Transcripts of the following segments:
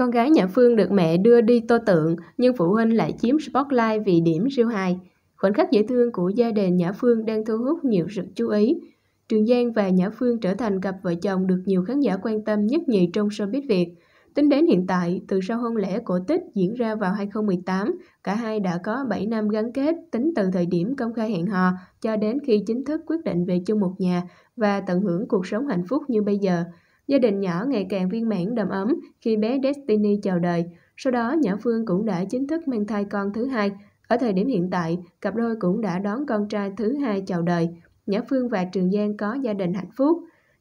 Con gái nhà Phương được mẹ đưa đi tô tượng, nhưng phụ huynh lại chiếm spotlight vì điểm siêu hài. Khoảnh khắc dễ thương của gia đình Nhã Phương đang thu hút nhiều sự chú ý. Trường Giang và Nhã Phương trở thành cặp vợ chồng được nhiều khán giả quan tâm nhất nhì trong showbiz Việt. Tính đến hiện tại, từ sau hôn lễ cổ tích diễn ra vào 2018, cả hai đã có 7 năm gắn kết tính từ thời điểm công khai hẹn hò cho đến khi chính thức quyết định về chung một nhà và tận hưởng cuộc sống hạnh phúc như bây giờ. Gia đình nhỏ ngày càng viên mãn đầm ấm khi bé Destiny chào đời. Sau đó, Nhã Phương cũng đã chính thức mang thai con thứ hai. Ở thời điểm hiện tại, cặp đôi cũng đã đón con trai thứ hai chào đời. Nhã Phương và Trường Giang có gia đình hạnh phúc.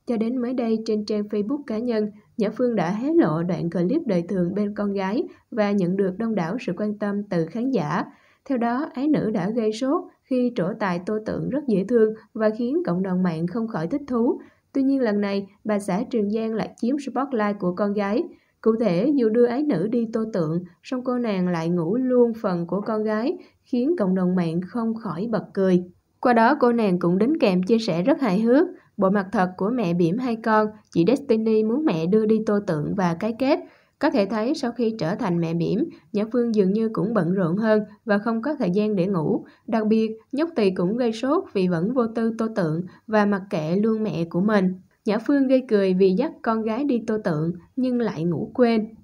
Cho đến mới đây trên trang Facebook cá nhân, Nhã Phương đã hé lộ đoạn clip đời thường bên con gái và nhận được đông đảo sự quan tâm từ khán giả. Theo đó, ái nữ đã gây sốt khi trổ tài tô tượng rất dễ thương và khiến cộng đồng mạng không khỏi thích thú. Tuy nhiên lần này, bà xã Trường Giang lại chiếm spotlight của con gái. Cụ thể, dù đưa ái nữ đi tô tượng, song cô nàng lại ngủ luôn phần của con gái, khiến cộng đồng mạng không khỏi bật cười. Qua đó, cô nàng cũng đính kèm chia sẻ rất hài hước. Bộ mặt thật của mẹ bỉm hai con, chị Destiny muốn mẹ đưa đi tô tượng và cái kết, có thể thấy sau khi trở thành mẹ bỉm, Nhã Phương dường như cũng bận rộn hơn và không có thời gian để ngủ. Đặc biệt, Nhóc Tỳ cũng gây sốt vì vẫn vô tư tô tượng và mặc kệ luôn mẹ của mình. Nhã Phương gây cười vì dắt con gái đi tô tượng nhưng lại ngủ quên.